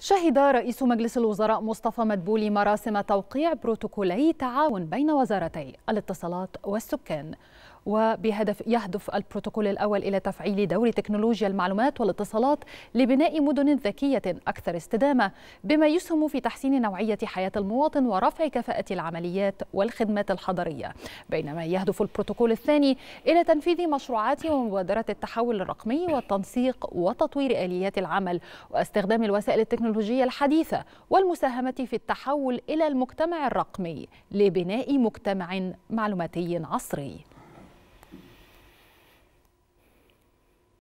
شهد رئيس مجلس الوزراء مصطفى مدبولي مراسم توقيع بروتوكولي تعاون بين وزارتي الاتصالات والسكان وبهدف يهدف البروتوكول الأول إلى تفعيل دور تكنولوجيا المعلومات والاتصالات لبناء مدن ذكية أكثر استدامة بما يسهم في تحسين نوعية حياة المواطن ورفع كفاءة العمليات والخدمات الحضرية بينما يهدف البروتوكول الثاني إلى تنفيذ مشروعات ومبادرة التحول الرقمي والتنسيق وتطوير آليات العمل واستخدام الوسائل التكنولوجية التكنولوجيا الحديثة والمساهمة في التحول إلى المجتمع الرقمي لبناء مجتمع معلوماتي عصري